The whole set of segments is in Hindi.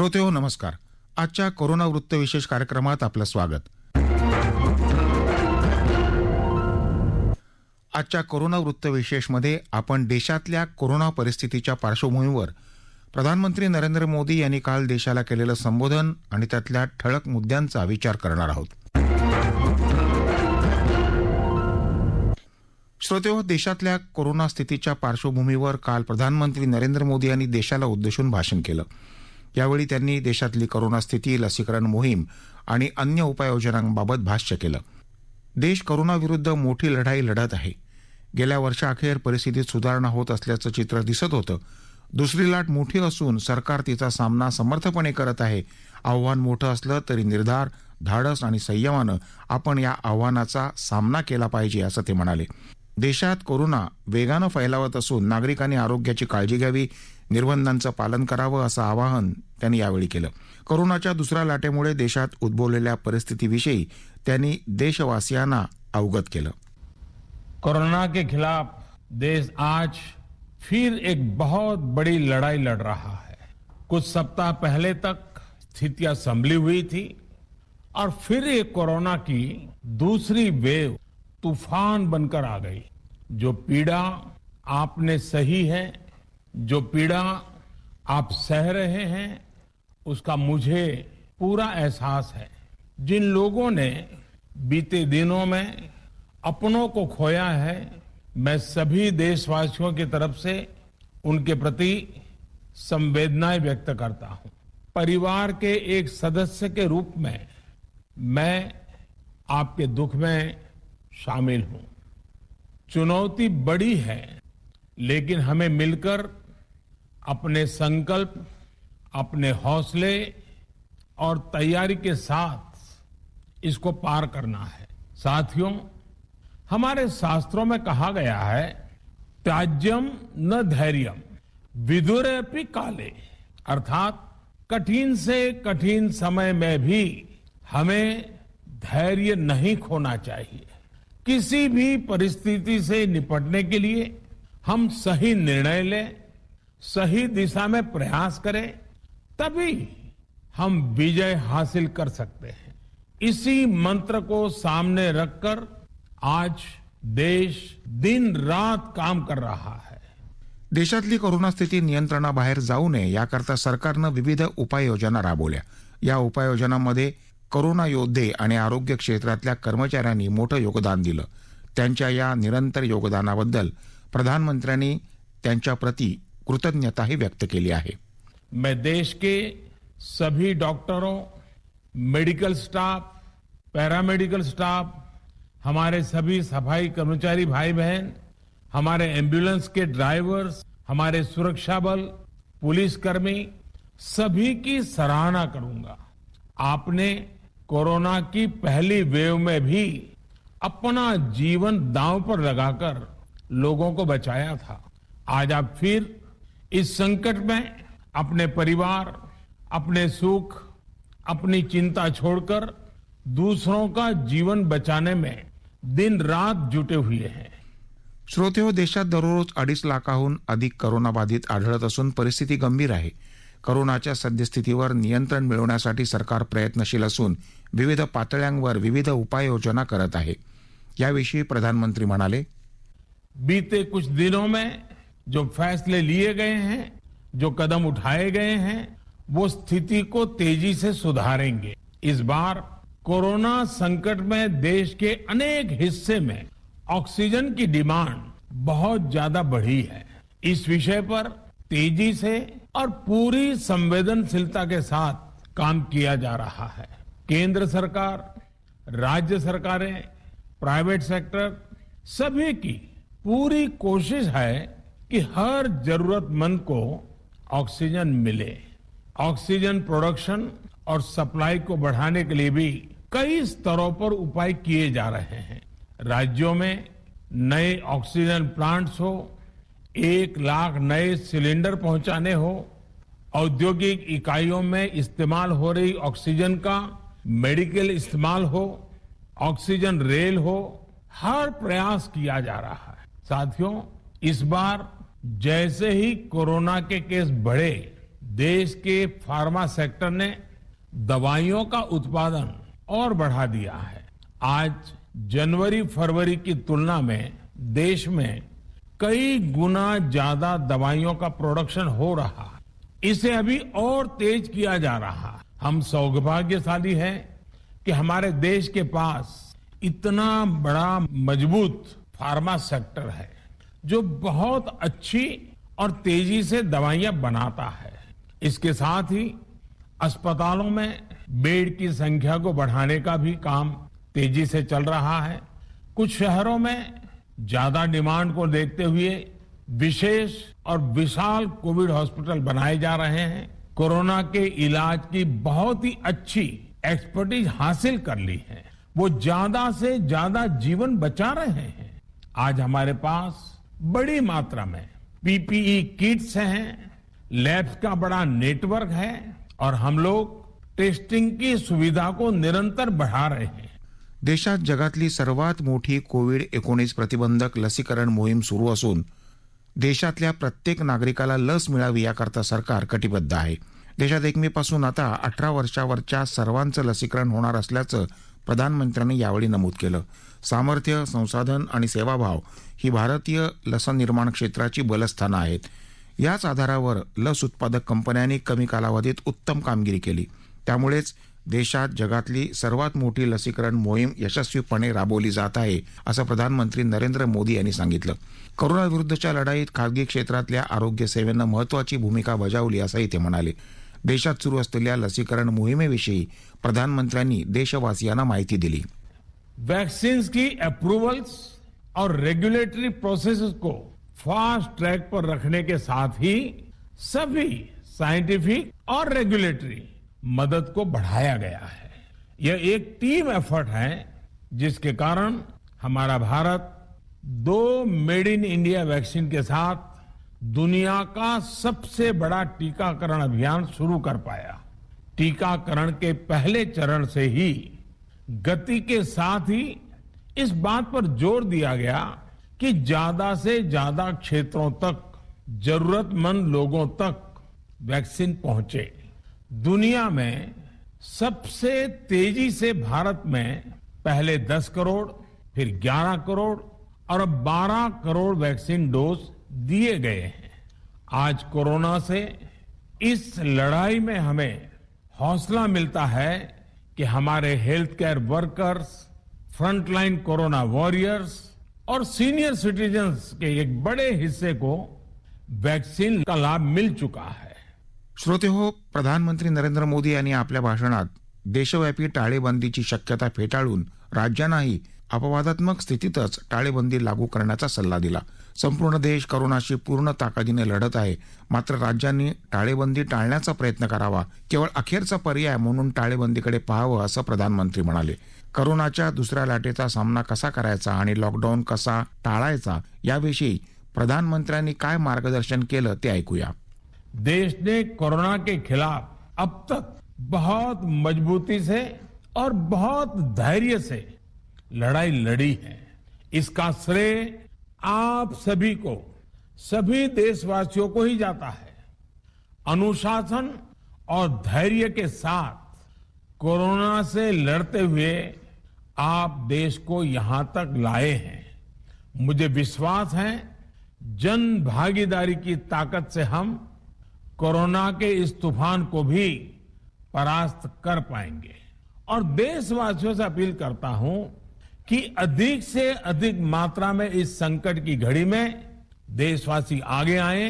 श्रोते हो नमस्कार आजच्या कोरोना विशेष कार्यक्रमात आपलं स्वागत आजच्या कोरोना मध्ये आपण देशातल्या कोरोना परिस्थितीच्या पार्श्वभूमीवर प्रधानमंत्री नरेंद्र मोदी यांनी काल देशाला केलेलं संबोधन आणि त्यातल्या ठळक मुद्द्यांचा विचार करणार आहोत श्रोतेहो देशातल्या कोरोना स्थितीच्या पार्श्वभूमीवर काल प्रधानमंत्री नरेंद्र मोदी यांनी देशाला उद्देशून भाषण केलं यावेळी त्यांनी देशातली कोरोना स्थिती लसीकरण मोहीम आणि अन्य उपाययोजनांबाबत भाष्य केलं देश कोरोनाविरुद्ध मोठी लढाई लढत आहे गेल्या वर्षाअखेर परिस्थितीत सुधारणा होत असल्याचं चित्र दिसत होतं दुसरी लाट मोठी असून सरकार तिचा सामना समर्थपणे करत आहे आव्हान मोठं असलं तरी निर्धार धाडस आणि संयमानं आपण या आव्हानाचा सामना केला पाहिजे असं ते म्हणाले देशात कोरोना वेगानं फैलावत असून नागरिकांनी आरोग्याची काळजी घ्यावी निर्बंधांचं पालन करावं असं आवाहन त्यांनी यावेळी केलं कोरोनाच्या दुसऱ्या लाटेमुळे देशात उद्भवलेल्या परिस्थितीविषयी त्यांनी देशवासियांना अवगत केलं कोरोना के खिलाफ देश आज फिर एक बहुत बड़ी लड़ाई लड़ रहा है कुछ सप्ताह पहले तक स्थितियां संभली हुई थी और फिर ये कोरोना की दूसरी वेव तूफान बनकर आ गई जो पीड़ा आपने सही है जो पीड़ा आप सह रहे हैं उसका मुझे पूरा एहसास है जिन लोगों ने बीते दिनों में अपनों को खोया है मैं सभी देशवासियों की तरफ से उनके प्रति संवेदनाएं व्यक्त करता हूं परिवार के एक सदस्य के रूप में मैं आपके दुख में शामिल हूं चुनौती बड़ी है लेकिन हमें मिलकर अपने संकल्प अपने हौसले और तैयारी के साथ इसको पार करना है साथियों हमारे शास्त्रों में कहा गया है त्याज्यम न धैर्यम विदुर काले अर्थात कठिन से कठिन समय में भी हमें धैर्य नहीं खोना चाहिए किसी भी परिस्थिति से निपटने के लिए हम सही निर्णय लें सही दिशा में प्रयास करें तभी हम विजय हासिल कर सकते हैं इसी मंत्र को सामने रखकर आज देश दिन रात काम कर रहा है देशातली कोरोना स्थिती नियंत्रणाबाहेर जाऊ नये याकरता सरकारनं विविध उपाययोजना राबवल्या या उपाययोजनांमध्ये कोरोना योद्धे आणि आरोग्य क्षेत्रातल्या कर्मचाऱ्यांनी मोठं योगदान दिलं त्यांच्या या निरंतर योगदानाबद्दल प्रधानमंत्र्यांनी त्यांच्याप्रती कृतज्ञता ही व्यक्त केली आहे मैं देश के सभी डॉक्टरों मेडिकल स्टाफ पैरामेडिकल स्टाफ हमारे सभी सफाई कर्मचारी भाई बहन हमारे एम्बुलेंस के ड्राइवर्स हमारे सुरक्षा बल पुलिसकर्मी सभी की सराहना करूंगा आपने कोरोना की पहली वेव में भी अपना जीवन दांव पर लगाकर लोगों को बचाया था आज आप फिर इस संकट में अपने परिवार अपने सुख अपनी चिंता छोड़कर दूसरों का जीवन बचाने में दिन रात जुटे हुए हैं श्रोते हो देशात दररोज अडीच लाखाहून अधिक करोनाबाधित आढळत असून परिस्थिती गंभीर आहे करोनाच्या सद्यस्थितीवर नियंत्रण मिळवण्यासाठी सरकार प्रयत्नशील असून विविध पातळ्यांवर विविध उपाययोजना करत आहे याविषयी प्रधानमंत्री म्हणाले बीते कुछ दिनों में जो फैसले लिए गए हैं जो कदम उठाए गए हैं वो स्थिति को तेजी से सुधारेंगे इस बार कोरोना संकट में देश के अनेक हिस्से में ऑक्सीजन की डिमांड बहुत ज्यादा बढ़ी है इस विषय पर तेजी से और पूरी संवेदनशीलता के साथ काम किया जा रहा है केंद्र सरकार राज्य सरकारें प्राइवेट सेक्टर सभी की पूरी कोशिश है कि हर जरूरतमंद को ऑक्सीजन मिले ऑक्सीजन प्रोडक्शन और सप्लाई को बढ़ाने के लिए भी कई स्तरों पर उपाय किए जा रहे हैं राज्यों में नए ऑक्सीजन प्लांट्स हो एक लाख नए सिलेंडर पहुंचाने हो औद्योगिक इकाइयों में इस्तेमाल हो रही ऑक्सीजन का मेडिकल इस्तेमाल हो ऑक्सीजन रेल हो हर प्रयास किया जा रहा है साथियों इस बार जैसे ही कोरोना के केस बढ़े देश के फार्मा सेक्टर ने दवाइयों का उत्पादन और बढ़ा दिया है आज जनवरी फरवरी की तुलना में देश में कई गुना ज्यादा दवाइयों का प्रोडक्शन हो रहा इसे अभी और तेज किया जा रहा हम सौभाग्यशाली हैं कि हमारे देश के पास इतना बड़ा मजबूत फार्मा सेक्टर है जो बहुत अच्छी और तेजी से दवाइयां बनाता है इसके साथ ही अस्पतालों में बेड की संख्या को बढ़ाने का भी काम तेजी से चल रहा है कुछ शहरों में ज्यादा डिमांड को देखते हुए विशेष और विशाल कोविड हॉस्पिटल बनाए जा रहे हैं कोरोना के इलाज की बहुत ही अच्छी एक्सपर्टीज हासिल कर ली है वो ज्यादा से ज्यादा जीवन बचा रहे हैं आज हमारे पास बड़ी मात्रा में पीपीई किट्स हैं लैब्स का बड़ा नेटवर्क है और हम लोग टेस्टिंग की सुविधा को निरंतर बढ़ा रहे हैं देशात जगातली सर्वात मोठी कोविड एकोणीस प्रतिबंधक लसीकरण मोहीम सुरू असून देशातल्या प्रत्येक नागरिकाला लस मिळावी याकरता सरकार कटिबद्ध आहे देशात एकमेपासून आता अठरा वर्षावरच्या सर्वांचं लसीकरण होणार असल्याचं प्रधानमंत्र्यांनी यावेळी नमूद केलं सामर्थ्य संसाधन आणि सेवाभाव ही भारतीय लस निर्माण क्षेत्राची बलस्थानं आहेत याच आधारावर लस उत्पादक कंपन्यांनी कमी कालावधीत उत्तम कामगिरी केली त्यामुळेच देशात जगातली सर्वात मोठी लसीकरण मोहीम यशस्वीपणे राबवली जात आहे असं प्रधानमंत्री नरेंद्र मोदी यांनी सांगितलं कोरोनाविरुद्धच्या लढाईत खाजगी क्षेत्रातल्या आरोग्य सेवेनं महत्वाची भूमिका बजावली असंही ते म्हणाले देशात सुरू असलेल्या लसीकरण मोहिमेविषयी प्रधानमंत्र्यांनी देशवासियांना माहिती दिली वैक्सीन्स की अप्रूवल्स और रेगुलेटरी प्रोसेस को फास्ट ट्रैक पर रखने के साथ ही सभी साइंटिफिक और रेगुलेटरी मदद को बढ़ाया गया है यह एक टीम एफर्ट है जिसके कारण हमारा भारत दो मेड इन इंडिया वैक्सीन के साथ दुनिया का सबसे बड़ा टीकाकरण अभियान शुरू कर पाया टीकाकरण के पहले चरण से ही गति के साथ ही इस बात पर जोर दिया गया कि ज्यादा से ज्यादा क्षेत्रों तक जरूरतमंद लोगों तक वैक्सीन पहुंचे दुनिया में सबसे तेजी से भारत में पहले 10 करोड़ फिर 11 करोड़ और अब 12 करोड़ वैक्सीन डोज दिए गए हैं आज कोरोना से इस लड़ाई में हमें हौसला मिलता है कि हमारे health care workers frontline corona warriors और सीनियर सिटीजन्स के एक बड़े हिस्से को वैक्सीन का लाभ मिल चुका है श्रोते हो प्रधानमंत्री नरेंद्र मोदी यांनी आपल्या भाषणात देशव्यापी टाळेबंदीची शक्यता फेटाळून राज्यांनाही अपवादात्मक स्थितीतच टाळेबंदी लागू करण्याचा सल्ला दिला संपूर्ण देश करोनाशी पूर्ण ताकदीने लढत आहे मात्र राज्यांनी टाळेबंदी टाळण्याचा प्रयत्न करावा केवळ अखेरचा पर्याय म्हणून टाळेबंदीकडे पाहावं असं प्रधानमंत्री म्हणाले करोनाच्या दुसऱ्या लाटेचा सामना कसा करायचा आणि लॉकडाऊन कसा टाळायचा याविषयी प्रधानमंत्र्यांनी काय मार्गदर्शन केलं ते ऐकूया देश ने कोरोना के खिलाफ अब तक बहुत मजबूती से और बहुत धैर्य से लड़ाई लड़ी है इसका श्रेय आप सभी को सभी देशवासियों को ही जाता है अनुशासन और धैर्य के साथ कोरोना से लड़ते हुए आप देश को यहां तक लाए हैं मुझे विश्वास है जन भागीदारी की ताकत से हम कोरोना के इस तूफान को भी परास्त कर पाएंगे और देशवासियों से अपील करता हूं कि अधिक से अधिक मात्रा में इस संकट की घड़ी में देशवासी आगे आए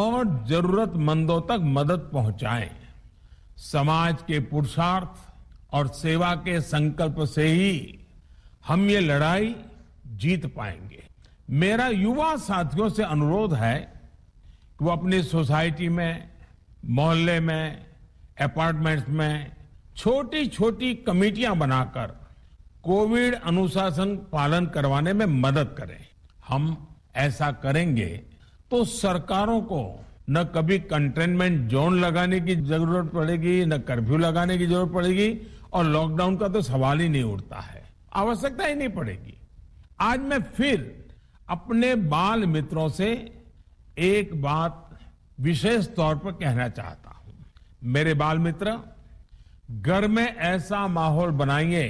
और जरूरतमंदों तक मदद पहुंचाएं समाज के पुरुषार्थ और सेवा के संकल्प से ही हम ये लड़ाई जीत पाएंगे मेरा युवा साथियों से अनुरोध है कि वो अपनी सोसाइटी में मोहल्ले में अपार्टमेंट्स में छोटी छोटी कमेटियां बनाकर कोविड अनुशासन पालन करवाने में मदद करें हम ऐसा करेंगे तो सरकारों को न कभी कंटेनमेंट जोन लगाने की जरूरत पड़ेगी न कर्फ्यू लगाने की जरूरत पड़ेगी और लॉकडाउन का तो सवाल ही नहीं उठता है आवश्यकता ही नहीं पड़ेगी आज मैं फिर अपने बाल मित्रों से एक बात विशेष तौर पर कहना चाहता हूं मेरे बाल मित्र घर में ऐसा माहौल बनाएंगे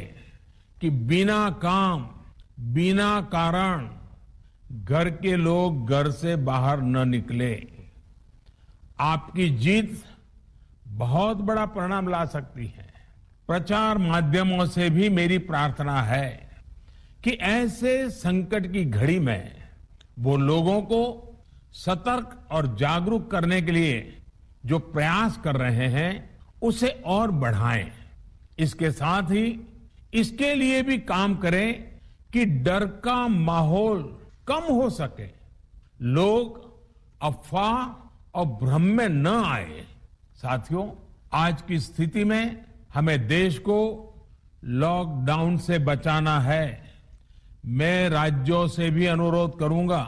कि बिना काम बिना कारण घर के लोग घर से बाहर न निकले आपकी जीत बहुत बड़ा परिणाम ला सकती है प्रचार माध्यमों से भी मेरी प्रार्थना है कि ऐसे संकट की घड़ी में वो लोगों को सतर्क और जागरूक करने के लिए जो प्रयास कर रहे हैं उसे और बढ़ाएं इसके साथ ही इसके लिए भी काम करें कि डर का माहौल कम हो सके लोग अफवाह और भ्रम में न आए साथियों आज की स्थिति में हमें देश को लॉकडाउन से बचाना है मैं राज्यों से भी अनुरोध करूंगा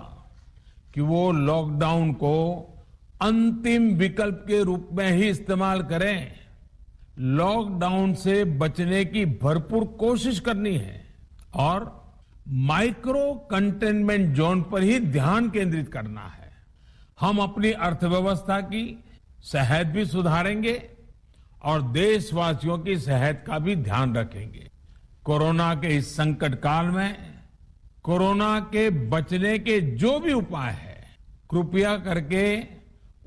कि वो लॉकडाउन को अंतिम विकल्प के रूप में ही इस्तेमाल करें लॉकडाउन से बचने की भरपूर कोशिश करनी है और माइक्रो कंटेनमेंट जोन पर ही ध्यान केंद्रित करना है हम अपनी अर्थव्यवस्था की सेहत भी सुधारेंगे और देशवासियों की सेहत का भी ध्यान रखेंगे कोरोना के इस संकट काल में कोरोना के बचने के जो भी उपाय है कृपया करके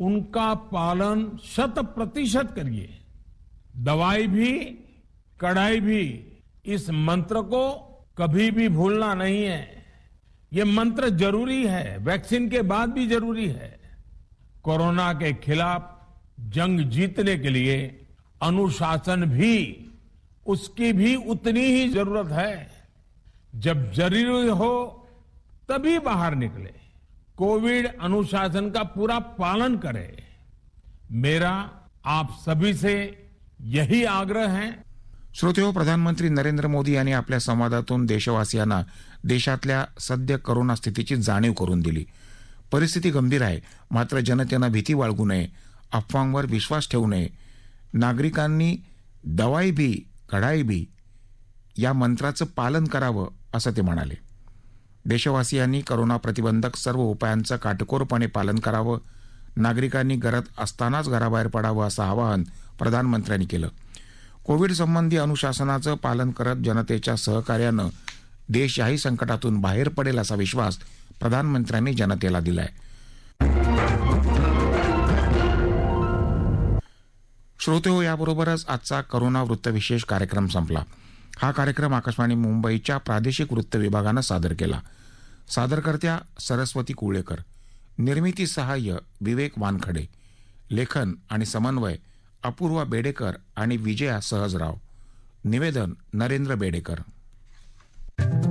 उनका पालन शत प्रतिशत करिए दवाई भी कड़ाई भी इस मंत्र को कभी भी भूलना नहीं है ये मंत्र जरूरी है वैक्सीन के बाद भी जरूरी है कोरोना के खिलाफ जंग जीतने के लिए अनुशासन भी उसकी भी उतनी ही जरूरत है जब जरूरी हो तभी बाहर निकले कोविड अनुशासन का पूरा पालन करें मेरा आप सभी से यही आग्रह है श्रोते हो, प्रधानमंत्री नरेंद्र मोदी यांनी आपल्या संवादातून देशवासियांना देशातल्या सद्य करोना स्थितीची जाणीव करून दिली परिस्थिती गंभीर आहे मात्र जनतेनं भीती बाळगू नये अफवांवर विश्वास ठेवू नये नागरिकांनी दवाई भी कढाई भी या मंत्राचं पालन करावं असं ते म्हणाले देशवासियांनी करोना प्रतिबंधक सर्व उपायांचं काटकोरपणे पालन करावं नागरिकांनी घरात असतानाच घराबाहेर पडावं असं आवाहन प्रधानमंत्र्यांनी केलं कोविड संबंधी अनुशासनाचं पालन करत जनतेच्या सहकार्यानं देश याही संकटातून बाहेर पडेल असा विश्वास प्रधानमंत्र्यांनी जनतेला दिलाय श्रोते हो याबरोबरच आजचा करोना वृत्तविशेष कार्यक्रम संपला हा कार्यक्रम आकाशवाणी मुंबईच्या प्रादेशिक वृत्त विभागानं सादर केला सादरकर्त्या सरस्वती कुळेकर निर्मिती सहाय्य विवेक वानखडे लेखन आणि समन्वय अपूर्वा बेडेकर आणि विजया सहजराव निवेदन नरेंद्र बेडेकर